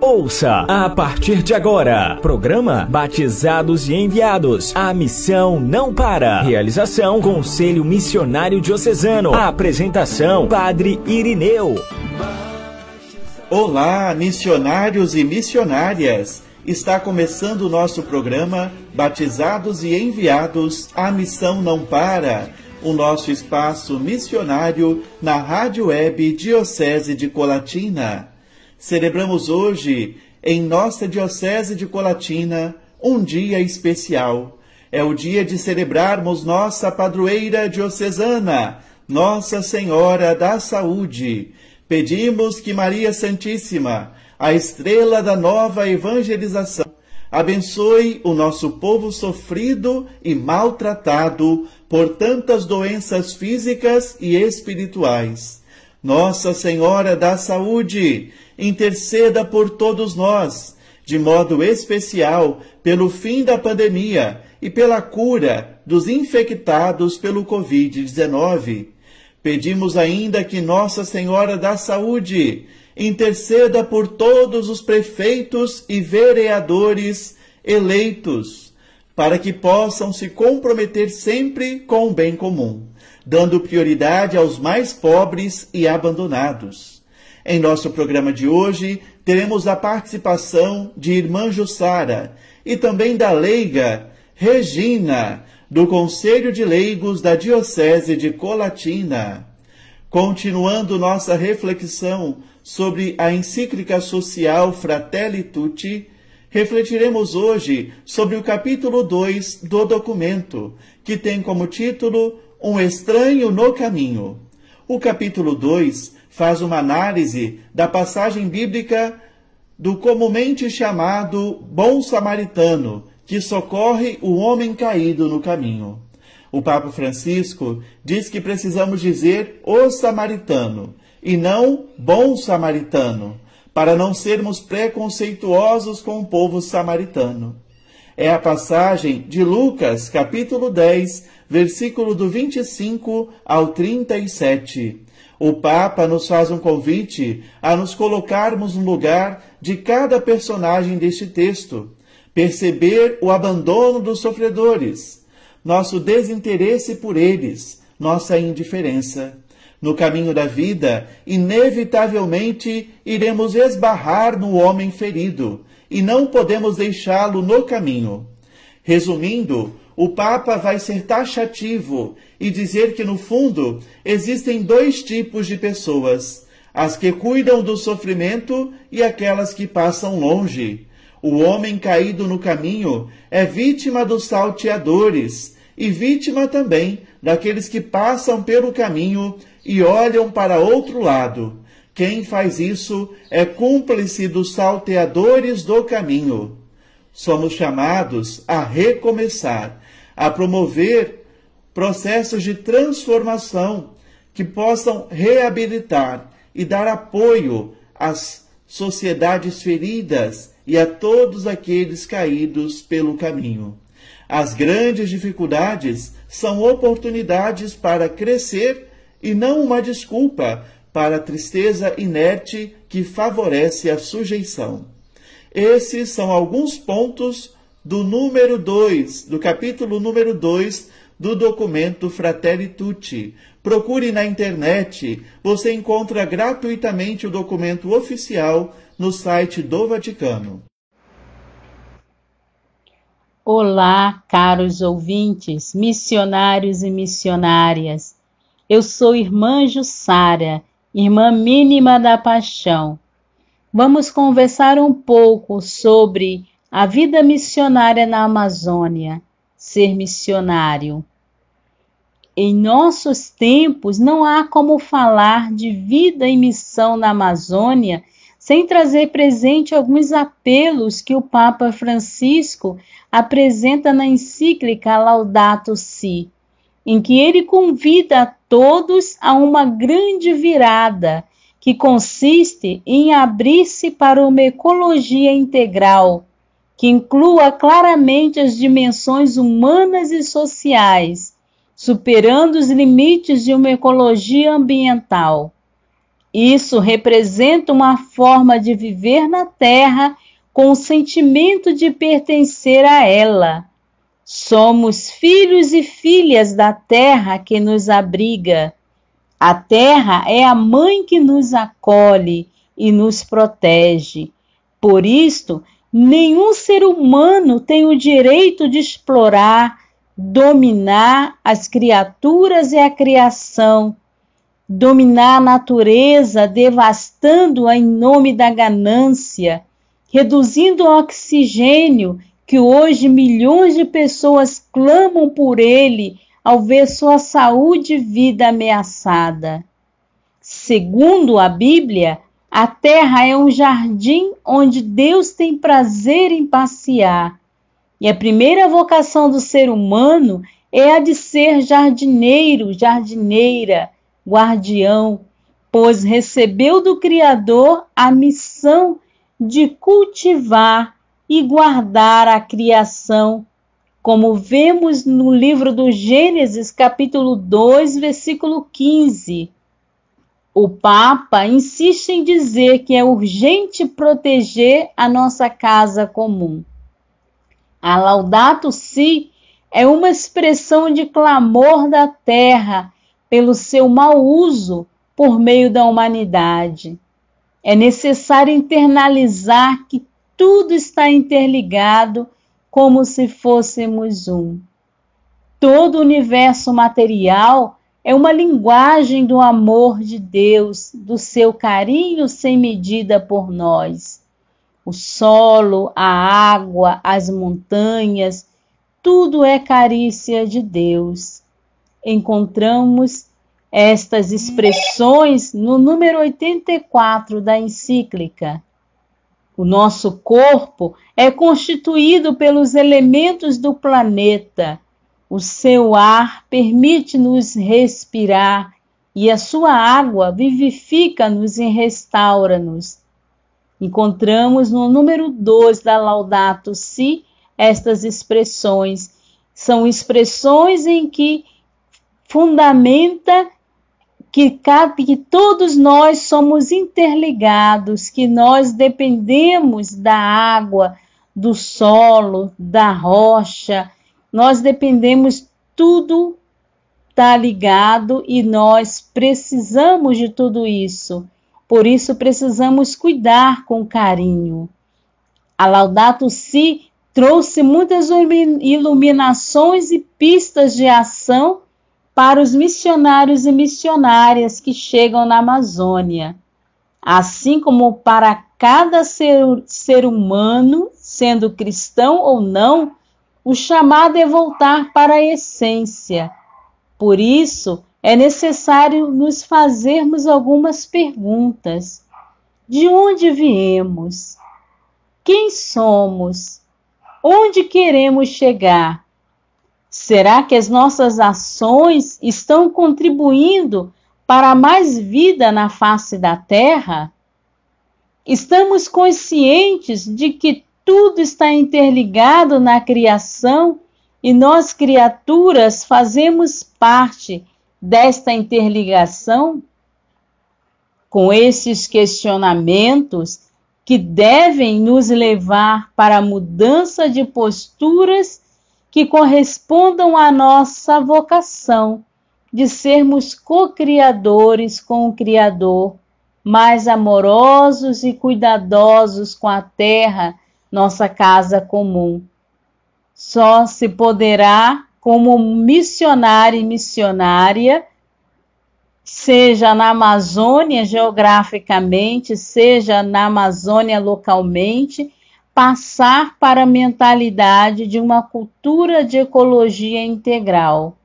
Ouça a partir de agora. Programa Batizados e Enviados. A missão não para. Realização Conselho Missionário Diocesano. A apresentação Padre Irineu. Olá, missionários e missionárias. Está começando o nosso programa Batizados e Enviados. A missão não para. O nosso espaço missionário na Rádio Web Diocese de Colatina celebramos hoje, em nossa Diocese de Colatina, um dia especial. É o dia de celebrarmos nossa padroeira diocesana, Nossa Senhora da Saúde. Pedimos que Maria Santíssima, a estrela da nova evangelização, abençoe o nosso povo sofrido e maltratado por tantas doenças físicas e espirituais. Nossa Senhora da Saúde, interceda por todos nós, de modo especial pelo fim da pandemia e pela cura dos infectados pelo Covid-19. Pedimos ainda que Nossa Senhora da Saúde interceda por todos os prefeitos e vereadores eleitos, para que possam se comprometer sempre com o bem comum, dando prioridade aos mais pobres e abandonados em nosso programa de hoje, teremos a participação de Irmã Jussara e também da leiga Regina, do Conselho de Leigos da Diocese de Colatina. Continuando nossa reflexão sobre a encíclica social Fratelli Tutti, refletiremos hoje sobre o capítulo 2 do documento, que tem como título Um Estranho no Caminho. O capítulo 2 faz uma análise da passagem bíblica do comumente chamado Bom Samaritano, que socorre o homem caído no caminho. O Papa Francisco diz que precisamos dizer o samaritano e não bom samaritano, para não sermos preconceituosos com o povo samaritano. É a passagem de Lucas, capítulo 10, versículo do 25 ao 37 o Papa nos faz um convite a nos colocarmos no lugar de cada personagem deste texto, perceber o abandono dos sofredores, nosso desinteresse por eles, nossa indiferença. No caminho da vida, inevitavelmente iremos esbarrar no homem ferido e não podemos deixá-lo no caminho. Resumindo, o Papa vai ser taxativo e dizer que, no fundo, existem dois tipos de pessoas: as que cuidam do sofrimento e aquelas que passam longe. O homem caído no caminho é vítima dos salteadores e vítima também daqueles que passam pelo caminho e olham para outro lado. Quem faz isso é cúmplice dos salteadores do caminho somos chamados a recomeçar, a promover processos de transformação que possam reabilitar e dar apoio às sociedades feridas e a todos aqueles caídos pelo caminho. As grandes dificuldades são oportunidades para crescer e não uma desculpa para a tristeza inerte que favorece a sujeição. Esses são alguns pontos do número 2, do capítulo número 2 do documento Fratelli Tutti. Procure na internet, você encontra gratuitamente o documento oficial no site do Vaticano. Olá, caros ouvintes, missionários e missionárias. Eu sou irmã Jussara, irmã mínima da paixão vamos conversar um pouco sobre a vida missionária na Amazônia, ser missionário. Em nossos tempos, não há como falar de vida e missão na Amazônia sem trazer presente alguns apelos que o Papa Francisco apresenta na encíclica Laudato Si, em que ele convida a todos a uma grande virada que consiste em abrir-se para uma ecologia integral, que inclua claramente as dimensões humanas e sociais, superando os limites de uma ecologia ambiental. Isso representa uma forma de viver na Terra com o sentimento de pertencer a ela. Somos filhos e filhas da terra que nos abriga, a terra é a mãe que nos acolhe e nos protege. Por isto, nenhum ser humano tem o direito de explorar, dominar as criaturas e a criação, dominar a natureza, devastando-a em nome da ganância, reduzindo o oxigênio que hoje milhões de pessoas clamam por ele ao ver sua saúde e vida ameaçada. Segundo a Bíblia, a terra é um jardim onde Deus tem prazer em passear. E a primeira vocação do ser humano é a de ser jardineiro, jardineira, guardião, pois recebeu do Criador a missão de cultivar e guardar a criação como vemos no livro do Gênesis, capítulo 2, versículo 15. O Papa insiste em dizer que é urgente proteger a nossa casa comum. A Laudato Si é uma expressão de clamor da terra pelo seu mau uso por meio da humanidade. É necessário internalizar que tudo está interligado como se fôssemos um. Todo o universo material é uma linguagem do amor de Deus, do seu carinho sem medida por nós. O solo, a água, as montanhas, tudo é carícia de Deus. Encontramos estas expressões no número 84 da encíclica o nosso corpo é constituído pelos elementos do planeta. O seu ar permite-nos respirar e a sua água vivifica-nos e restaura-nos. Encontramos no número 2 da Laudato Si estas expressões. São expressões em que fundamenta que, cabe, que todos nós somos interligados, que nós dependemos da água, do solo, da rocha, nós dependemos, tudo está ligado e nós precisamos de tudo isso. Por isso precisamos cuidar com carinho. A Laudato Si trouxe muitas iluminações e pistas de ação para os missionários e missionárias que chegam na Amazônia, assim como para cada ser, ser humano, sendo cristão ou não, o chamado é voltar para a essência. Por isso, é necessário nos fazermos algumas perguntas. De onde viemos? Quem somos? Onde queremos chegar? Será que as nossas ações estão contribuindo para mais vida na face da terra? Estamos conscientes de que tudo está interligado na criação e nós, criaturas, fazemos parte desta interligação? Com esses questionamentos que devem nos levar para a mudança de posturas que correspondam à nossa vocação de sermos co-criadores com o Criador, mais amorosos e cuidadosos com a terra, nossa casa comum. Só se poderá, como missionário e missionária, seja na Amazônia geograficamente, seja na Amazônia localmente, passar para a mentalidade de uma cultura de ecologia integral.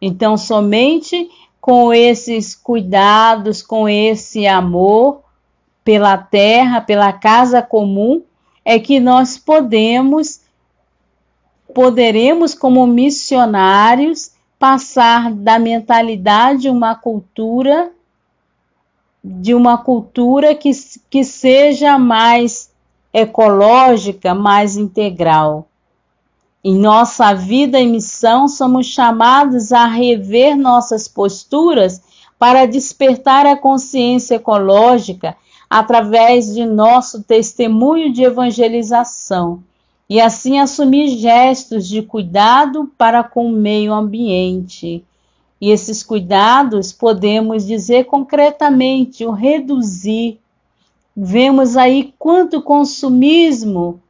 Então, somente com esses cuidados, com esse amor pela terra, pela casa comum, é que nós podemos poderemos como missionários passar da mentalidade uma cultura de uma cultura que, que seja mais ecológica mais integral. Em nossa vida e missão, somos chamados a rever nossas posturas para despertar a consciência ecológica através de nosso testemunho de evangelização e assim assumir gestos de cuidado para com o meio ambiente. E esses cuidados podemos dizer concretamente o reduzir Vemos aí quanto consumismo,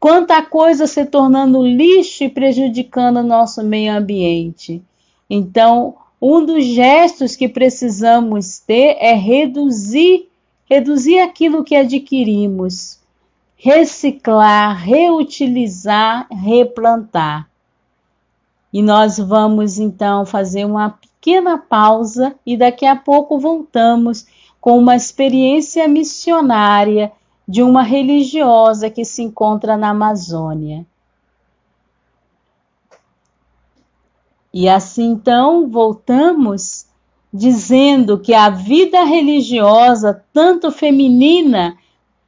quanta coisa se tornando lixo e prejudicando o nosso meio ambiente. Então, um dos gestos que precisamos ter é reduzir, reduzir aquilo que adquirimos, reciclar, reutilizar, replantar. E nós vamos então fazer uma pequena pausa e daqui a pouco voltamos com uma experiência missionária de uma religiosa que se encontra na Amazônia. E assim então voltamos dizendo que a vida religiosa, tanto feminina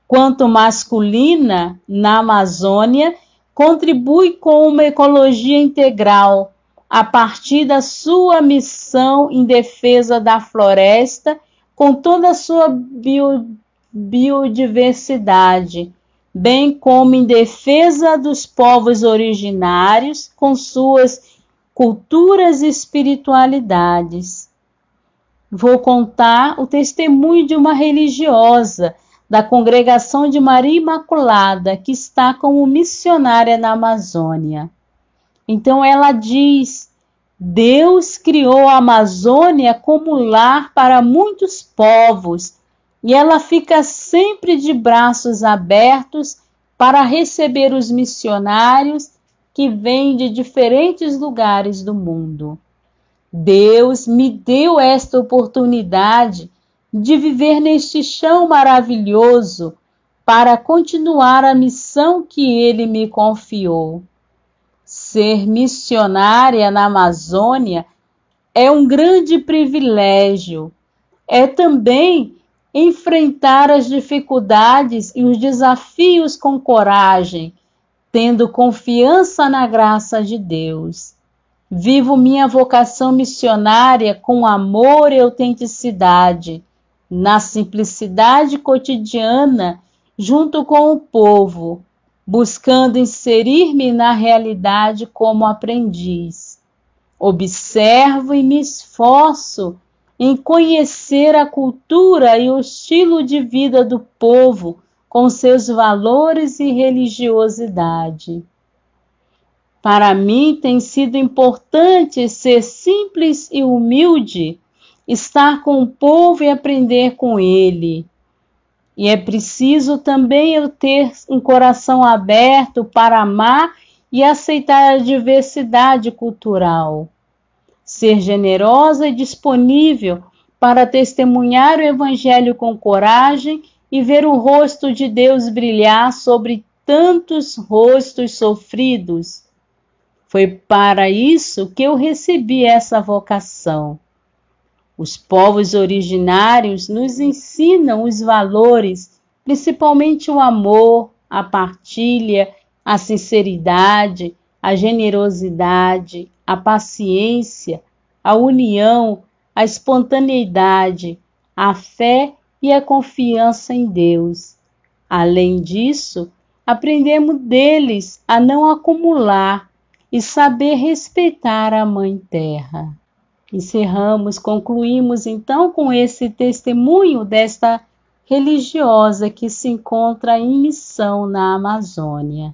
quanto masculina, na Amazônia, contribui com uma ecologia integral a partir da sua missão em defesa da floresta com toda a sua bio, biodiversidade, bem como em defesa dos povos originários com suas culturas e espiritualidades. Vou contar o testemunho de uma religiosa da Congregação de Maria Imaculada, que está como missionária na Amazônia. Então ela diz Deus criou a Amazônia como lar para muitos povos e ela fica sempre de braços abertos para receber os missionários que vêm de diferentes lugares do mundo. Deus me deu esta oportunidade de viver neste chão maravilhoso para continuar a missão que ele me confiou. Ser missionária na Amazônia é um grande privilégio. É também enfrentar as dificuldades e os desafios com coragem, tendo confiança na graça de Deus. Vivo minha vocação missionária com amor e autenticidade, na simplicidade cotidiana, junto com o povo, buscando inserir-me na realidade como aprendiz. Observo e me esforço em conhecer a cultura e o estilo de vida do povo, com seus valores e religiosidade. Para mim tem sido importante ser simples e humilde, estar com o povo e aprender com ele. E é preciso também eu ter um coração aberto para amar e aceitar a diversidade cultural. Ser generosa e disponível para testemunhar o Evangelho com coragem e ver o rosto de Deus brilhar sobre tantos rostos sofridos. Foi para isso que eu recebi essa vocação. Os povos originários nos ensinam os valores, principalmente o amor, a partilha, a sinceridade, a generosidade, a paciência, a união, a espontaneidade, a fé e a confiança em Deus. Além disso, aprendemos deles a não acumular e saber respeitar a Mãe Terra. Encerramos, concluímos então com esse testemunho desta religiosa que se encontra em missão na Amazônia.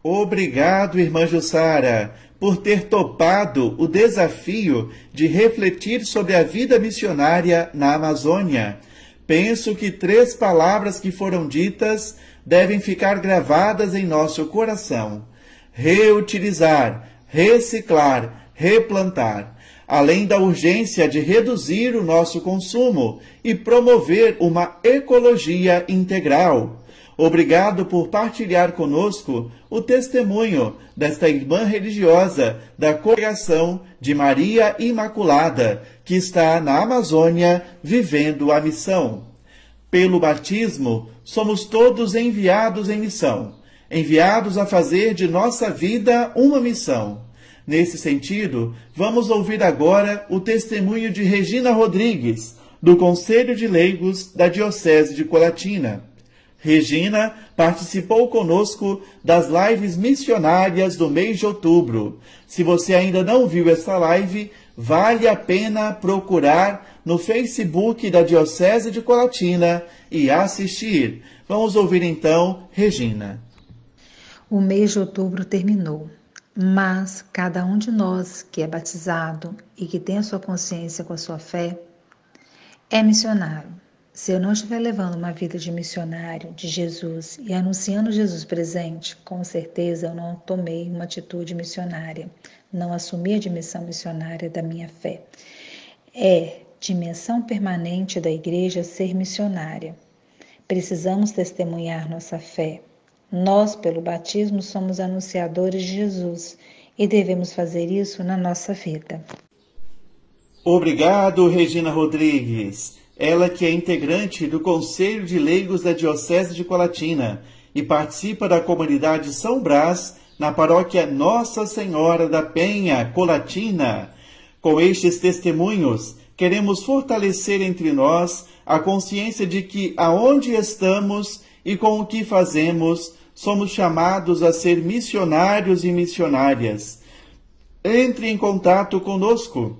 Obrigado, irmã Jussara, por ter topado o desafio de refletir sobre a vida missionária na Amazônia. Penso que três palavras que foram ditas devem ficar gravadas em nosso coração: reutilizar, reciclar, replantar além da urgência de reduzir o nosso consumo e promover uma ecologia integral. Obrigado por partilhar conosco o testemunho desta irmã religiosa da Congregação de Maria Imaculada, que está na Amazônia vivendo a missão. Pelo batismo, somos todos enviados em missão, enviados a fazer de nossa vida uma missão. Nesse sentido, vamos ouvir agora o testemunho de Regina Rodrigues, do Conselho de Leigos da Diocese de Colatina. Regina participou conosco das lives missionárias do mês de outubro. Se você ainda não viu essa live, vale a pena procurar no Facebook da Diocese de Colatina e assistir. Vamos ouvir então Regina. O mês de outubro terminou. Mas cada um de nós que é batizado e que tem a sua consciência com a sua fé é missionário. Se eu não estiver levando uma vida de missionário de Jesus e anunciando Jesus presente, com certeza eu não tomei uma atitude missionária, não assumi a dimensão missionária da minha fé. É dimensão permanente da igreja ser missionária. Precisamos testemunhar nossa fé, nós, pelo batismo, somos anunciadores de Jesus e devemos fazer isso na nossa vida. Obrigado, Regina Rodrigues. Ela que é integrante do Conselho de Leigos da Diocese de Colatina e participa da comunidade São Brás na paróquia Nossa Senhora da Penha, Colatina. Com estes testemunhos, queremos fortalecer entre nós a consciência de que aonde estamos e com o que fazemos, somos chamados a ser missionários e missionárias. Entre em contato conosco.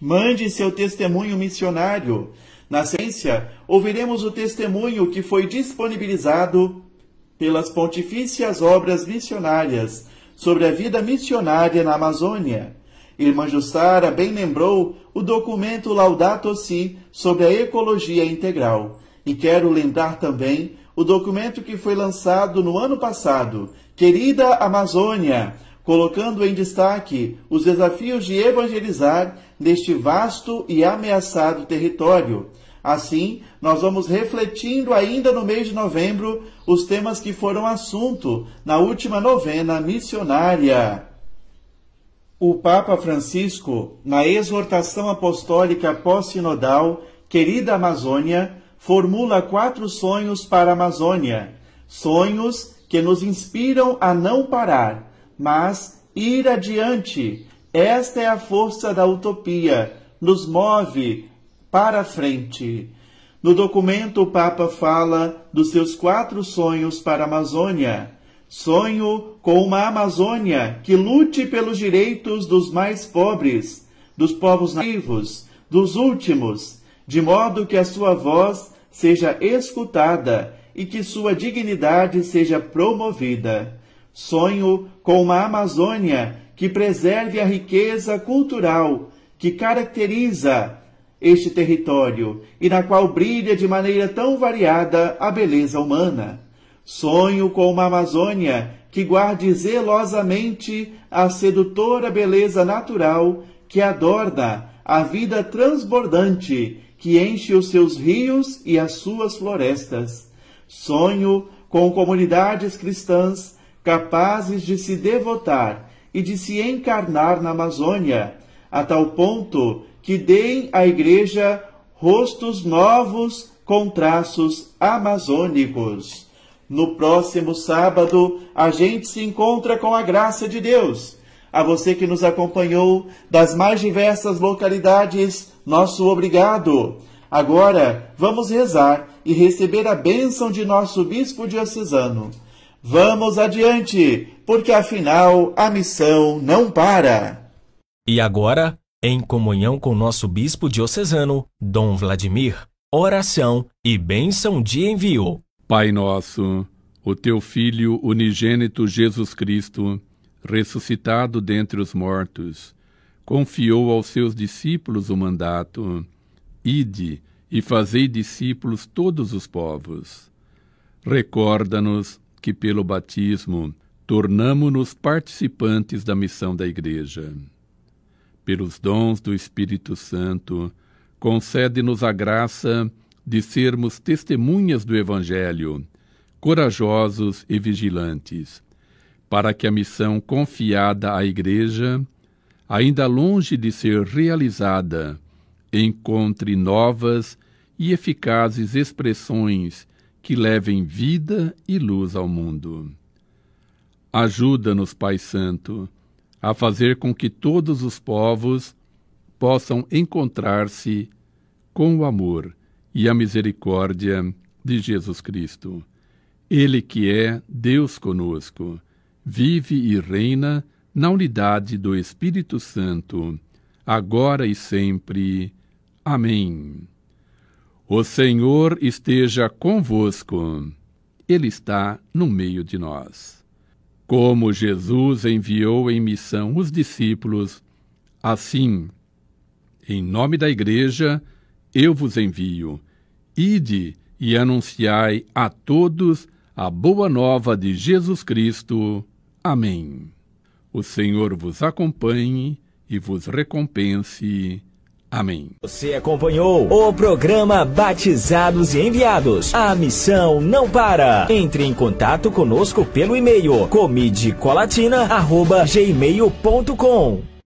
Mande seu testemunho missionário. Na ciência, ouviremos o testemunho que foi disponibilizado pelas pontifícias obras missionárias sobre a vida missionária na Amazônia. Irmã Jussara bem lembrou o documento Laudato Si sobre a ecologia integral. E quero lembrar também o documento que foi lançado no ano passado, Querida Amazônia, colocando em destaque os desafios de evangelizar neste vasto e ameaçado território. Assim, nós vamos refletindo ainda no mês de novembro os temas que foram assunto na última novena missionária. O Papa Francisco, na exortação apostólica pós-sinodal Querida Amazônia, formula quatro sonhos para a Amazônia. Sonhos que nos inspiram a não parar, mas ir adiante. Esta é a força da utopia, nos move para a frente. No documento, o Papa fala dos seus quatro sonhos para a Amazônia. Sonho com uma Amazônia que lute pelos direitos dos mais pobres, dos povos nativos, dos últimos, de modo que a sua voz seja escutada e que sua dignidade seja promovida. Sonho com uma Amazônia que preserve a riqueza cultural que caracteriza este território e na qual brilha de maneira tão variada a beleza humana. Sonho com uma Amazônia que guarde zelosamente a sedutora beleza natural que adorna a vida transbordante que enche os seus rios e as suas florestas. Sonho com comunidades cristãs capazes de se devotar e de se encarnar na Amazônia, a tal ponto que deem à Igreja rostos novos com traços amazônicos. No próximo sábado, a gente se encontra com a graça de Deus. A você que nos acompanhou das mais diversas localidades nosso obrigado. Agora vamos rezar e receber a bênção de nosso bispo diocesano. Vamos adiante, porque afinal a missão não para. E agora, em comunhão com nosso bispo diocesano, Dom Vladimir, oração e bênção de envio. Pai nosso, o teu filho unigênito Jesus Cristo, ressuscitado dentre os mortos, confiou aos seus discípulos o mandato: Ide e fazei discípulos todos os povos. Recorda-nos que, pelo batismo, tornamo-nos participantes da missão da Igreja. Pelos dons do Espírito Santo, concede-nos a graça de sermos testemunhas do Evangelho, corajosos e vigilantes, para que a missão confiada à Igreja ainda longe de ser realizada, encontre novas e eficazes expressões que levem vida e luz ao mundo. Ajuda-nos, Pai Santo, a fazer com que todos os povos possam encontrar-se com o amor e a misericórdia de Jesus Cristo. Ele que é Deus conosco, vive e reina na unidade do Espírito Santo, agora e sempre. Amém. O Senhor esteja convosco. Ele está no meio de nós. Como Jesus enviou em missão os discípulos, assim, em nome da Igreja, eu vos envio. Ide e anunciai a todos a boa nova de Jesus Cristo. Amém. O Senhor vos acompanhe e vos recompense. Amém. Você acompanhou o programa Batizados e Enviados. A missão não para. Entre em contato conosco pelo e-mail comidicolatina@gmail.com